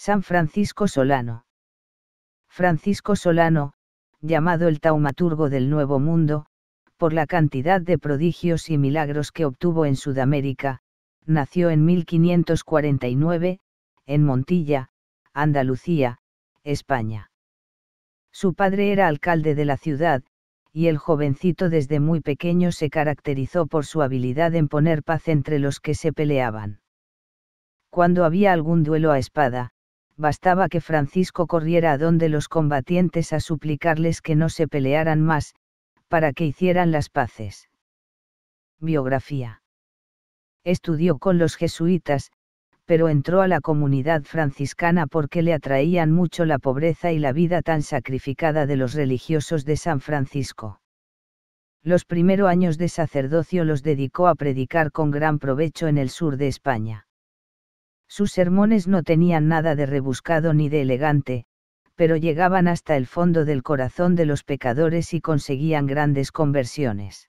San Francisco Solano. Francisco Solano, llamado el taumaturgo del Nuevo Mundo, por la cantidad de prodigios y milagros que obtuvo en Sudamérica, nació en 1549, en Montilla, Andalucía, España. Su padre era alcalde de la ciudad, y el jovencito desde muy pequeño se caracterizó por su habilidad en poner paz entre los que se peleaban. Cuando había algún duelo a espada, bastaba que Francisco corriera a donde los combatientes a suplicarles que no se pelearan más, para que hicieran las paces. Biografía. Estudió con los jesuitas, pero entró a la comunidad franciscana porque le atraían mucho la pobreza y la vida tan sacrificada de los religiosos de San Francisco. Los primeros años de sacerdocio los dedicó a predicar con gran provecho en el sur de España. Sus sermones no tenían nada de rebuscado ni de elegante, pero llegaban hasta el fondo del corazón de los pecadores y conseguían grandes conversiones.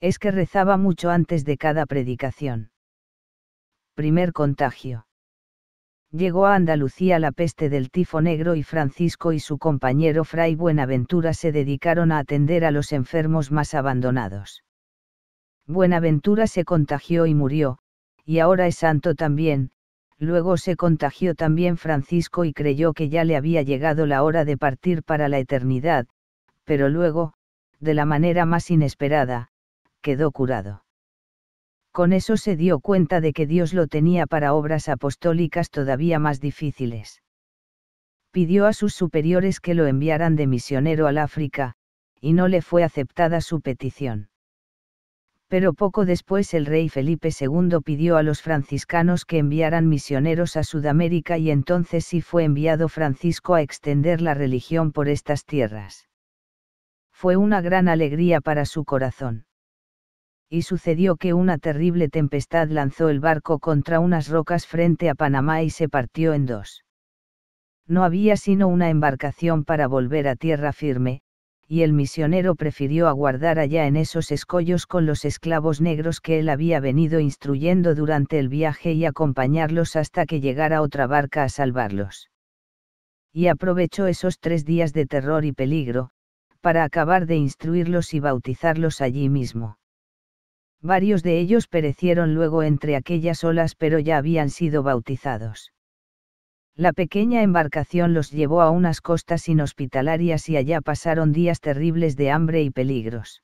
Es que rezaba mucho antes de cada predicación. Primer contagio. Llegó a Andalucía la peste del tifo negro y Francisco y su compañero Fray Buenaventura se dedicaron a atender a los enfermos más abandonados. Buenaventura se contagió y murió, y ahora es santo también, luego se contagió también Francisco y creyó que ya le había llegado la hora de partir para la eternidad, pero luego, de la manera más inesperada, quedó curado. Con eso se dio cuenta de que Dios lo tenía para obras apostólicas todavía más difíciles. Pidió a sus superiores que lo enviaran de misionero al África, y no le fue aceptada su petición pero poco después el rey Felipe II pidió a los franciscanos que enviaran misioneros a Sudamérica y entonces sí fue enviado Francisco a extender la religión por estas tierras. Fue una gran alegría para su corazón. Y sucedió que una terrible tempestad lanzó el barco contra unas rocas frente a Panamá y se partió en dos. No había sino una embarcación para volver a tierra firme, y el misionero prefirió aguardar allá en esos escollos con los esclavos negros que él había venido instruyendo durante el viaje y acompañarlos hasta que llegara otra barca a salvarlos. Y aprovechó esos tres días de terror y peligro, para acabar de instruirlos y bautizarlos allí mismo. Varios de ellos perecieron luego entre aquellas olas pero ya habían sido bautizados. La pequeña embarcación los llevó a unas costas inhospitalarias y allá pasaron días terribles de hambre y peligros.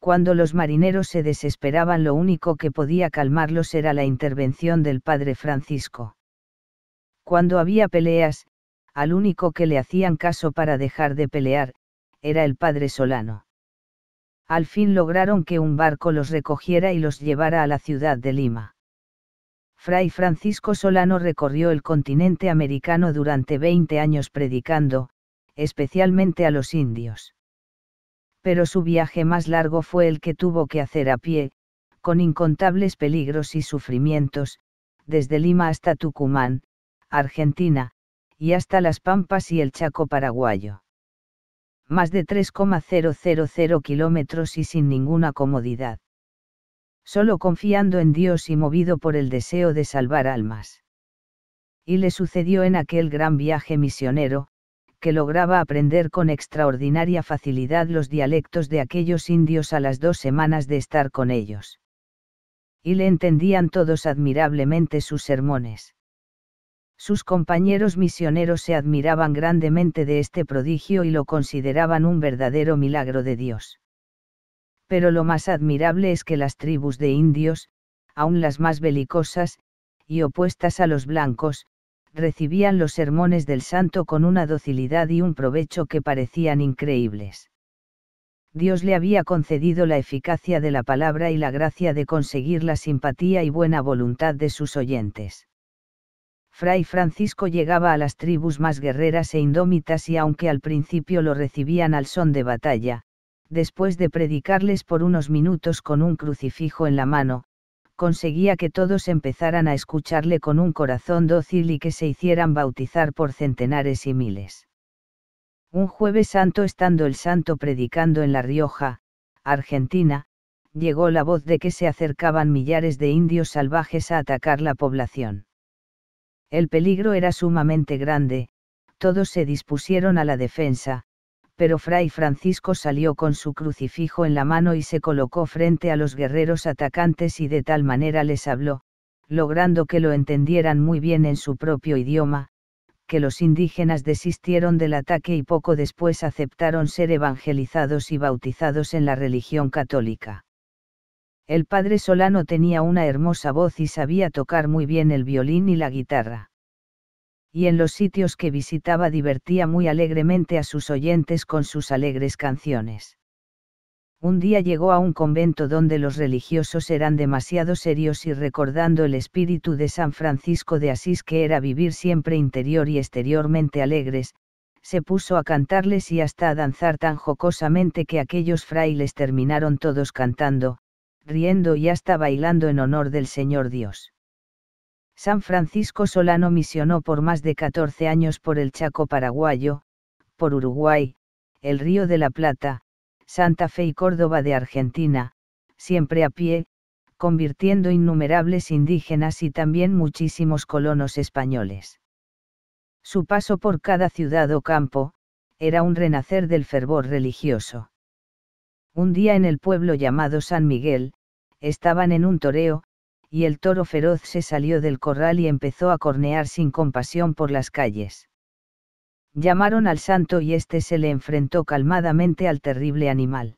Cuando los marineros se desesperaban lo único que podía calmarlos era la intervención del padre Francisco. Cuando había peleas, al único que le hacían caso para dejar de pelear, era el padre Solano. Al fin lograron que un barco los recogiera y los llevara a la ciudad de Lima. Fray Francisco Solano recorrió el continente americano durante 20 años predicando, especialmente a los indios. Pero su viaje más largo fue el que tuvo que hacer a pie, con incontables peligros y sufrimientos, desde Lima hasta Tucumán, Argentina, y hasta las Pampas y el Chaco paraguayo. Más de 3,000 kilómetros y sin ninguna comodidad solo confiando en Dios y movido por el deseo de salvar almas. Y le sucedió en aquel gran viaje misionero, que lograba aprender con extraordinaria facilidad los dialectos de aquellos indios a las dos semanas de estar con ellos. Y le entendían todos admirablemente sus sermones. Sus compañeros misioneros se admiraban grandemente de este prodigio y lo consideraban un verdadero milagro de Dios pero lo más admirable es que las tribus de indios, aun las más belicosas, y opuestas a los blancos, recibían los sermones del santo con una docilidad y un provecho que parecían increíbles. Dios le había concedido la eficacia de la palabra y la gracia de conseguir la simpatía y buena voluntad de sus oyentes. Fray Francisco llegaba a las tribus más guerreras e indómitas y aunque al principio lo recibían al son de batalla, después de predicarles por unos minutos con un crucifijo en la mano, conseguía que todos empezaran a escucharle con un corazón dócil y que se hicieran bautizar por centenares y miles. Un jueves santo estando el santo predicando en La Rioja, Argentina, llegó la voz de que se acercaban millares de indios salvajes a atacar la población. El peligro era sumamente grande, todos se dispusieron a la defensa, pero Fray Francisco salió con su crucifijo en la mano y se colocó frente a los guerreros atacantes y de tal manera les habló, logrando que lo entendieran muy bien en su propio idioma, que los indígenas desistieron del ataque y poco después aceptaron ser evangelizados y bautizados en la religión católica. El padre Solano tenía una hermosa voz y sabía tocar muy bien el violín y la guitarra y en los sitios que visitaba divertía muy alegremente a sus oyentes con sus alegres canciones. Un día llegó a un convento donde los religiosos eran demasiado serios y recordando el espíritu de San Francisco de Asís que era vivir siempre interior y exteriormente alegres, se puso a cantarles y hasta a danzar tan jocosamente que aquellos frailes terminaron todos cantando, riendo y hasta bailando en honor del Señor Dios. San Francisco Solano misionó por más de 14 años por el Chaco paraguayo, por Uruguay, el Río de la Plata, Santa Fe y Córdoba de Argentina, siempre a pie, convirtiendo innumerables indígenas y también muchísimos colonos españoles. Su paso por cada ciudad o campo, era un renacer del fervor religioso. Un día en el pueblo llamado San Miguel, estaban en un toreo, y el toro feroz se salió del corral y empezó a cornear sin compasión por las calles. Llamaron al santo y éste se le enfrentó calmadamente al terrible animal.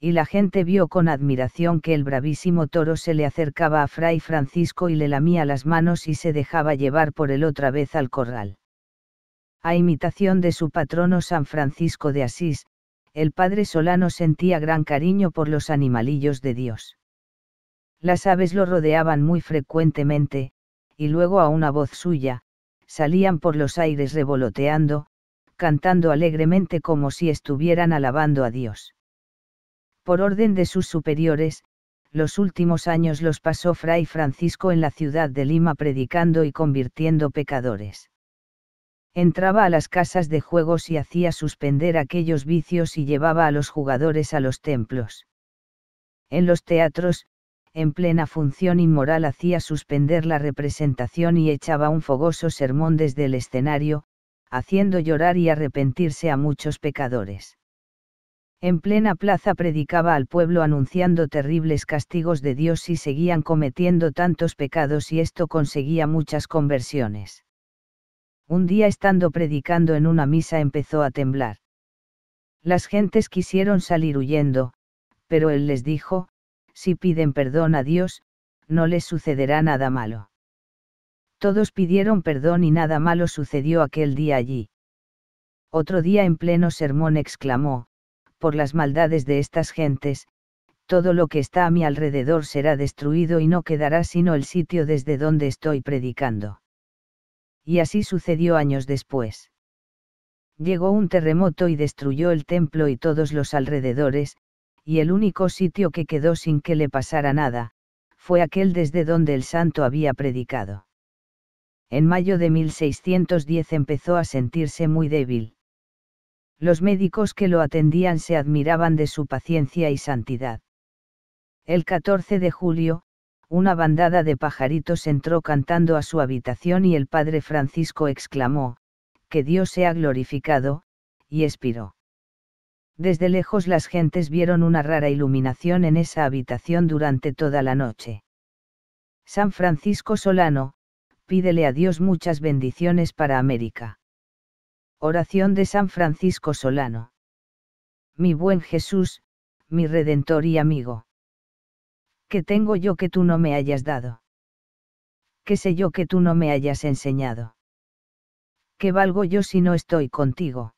Y la gente vio con admiración que el bravísimo toro se le acercaba a Fray Francisco y le lamía las manos y se dejaba llevar por él otra vez al corral. A imitación de su patrono San Francisco de Asís, el padre Solano sentía gran cariño por los animalillos de Dios las aves lo rodeaban muy frecuentemente, y luego a una voz suya, salían por los aires revoloteando, cantando alegremente como si estuvieran alabando a Dios. Por orden de sus superiores, los últimos años los pasó Fray Francisco en la ciudad de Lima predicando y convirtiendo pecadores. Entraba a las casas de juegos y hacía suspender aquellos vicios y llevaba a los jugadores a los templos. En los teatros, en plena función inmoral hacía suspender la representación y echaba un fogoso sermón desde el escenario, haciendo llorar y arrepentirse a muchos pecadores. En plena plaza predicaba al pueblo anunciando terribles castigos de Dios si seguían cometiendo tantos pecados y esto conseguía muchas conversiones. Un día estando predicando en una misa empezó a temblar. Las gentes quisieron salir huyendo, pero él les dijo, si piden perdón a Dios, no les sucederá nada malo. Todos pidieron perdón y nada malo sucedió aquel día allí. Otro día en pleno sermón exclamó, por las maldades de estas gentes, todo lo que está a mi alrededor será destruido y no quedará sino el sitio desde donde estoy predicando. Y así sucedió años después. Llegó un terremoto y destruyó el templo y todos los alrededores, y el único sitio que quedó sin que le pasara nada, fue aquel desde donde el santo había predicado. En mayo de 1610 empezó a sentirse muy débil. Los médicos que lo atendían se admiraban de su paciencia y santidad. El 14 de julio, una bandada de pajaritos entró cantando a su habitación y el padre Francisco exclamó, Que Dios sea glorificado, y expiró. Desde lejos las gentes vieron una rara iluminación en esa habitación durante toda la noche. San Francisco Solano, pídele a Dios muchas bendiciones para América. Oración de San Francisco Solano. Mi buen Jesús, mi redentor y amigo. ¿Qué tengo yo que tú no me hayas dado? ¿Qué sé yo que tú no me hayas enseñado? ¿Qué valgo yo si no estoy contigo?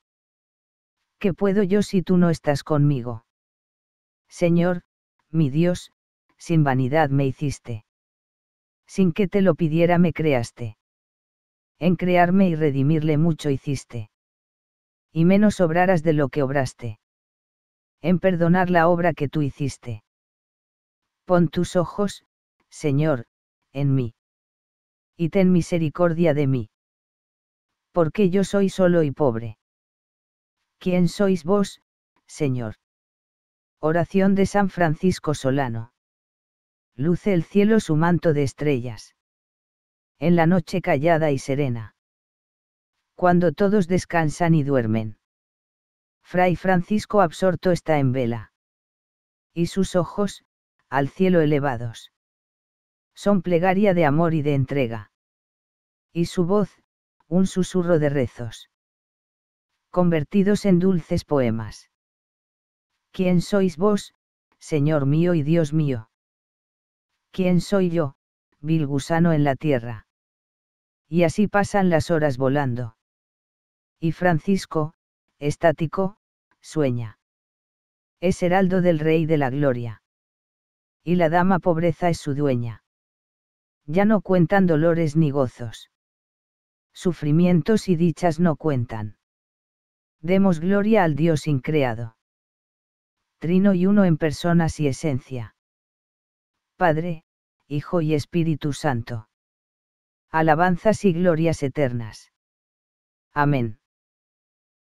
¿qué puedo yo si tú no estás conmigo? Señor, mi Dios, sin vanidad me hiciste. Sin que te lo pidiera me creaste. En crearme y redimirle mucho hiciste. Y menos obraras de lo que obraste. En perdonar la obra que tú hiciste. Pon tus ojos, Señor, en mí. Y ten misericordia de mí. Porque yo soy solo y pobre. ¿Quién sois vos, Señor? Oración de San Francisco Solano. Luce el cielo su manto de estrellas. En la noche callada y serena. Cuando todos descansan y duermen. Fray Francisco absorto está en vela. Y sus ojos, al cielo elevados. Son plegaria de amor y de entrega. Y su voz, un susurro de rezos convertidos en dulces poemas. ¿Quién sois vos, Señor mío y Dios mío? ¿Quién soy yo, vil gusano en la tierra? Y así pasan las horas volando. Y Francisco, estático, sueña. Es heraldo del Rey de la Gloria. Y la dama pobreza es su dueña. Ya no cuentan dolores ni gozos. Sufrimientos y dichas no cuentan Demos gloria al Dios increado. Trino y uno en personas y esencia. Padre, Hijo y Espíritu Santo. Alabanzas y glorias eternas. Amén.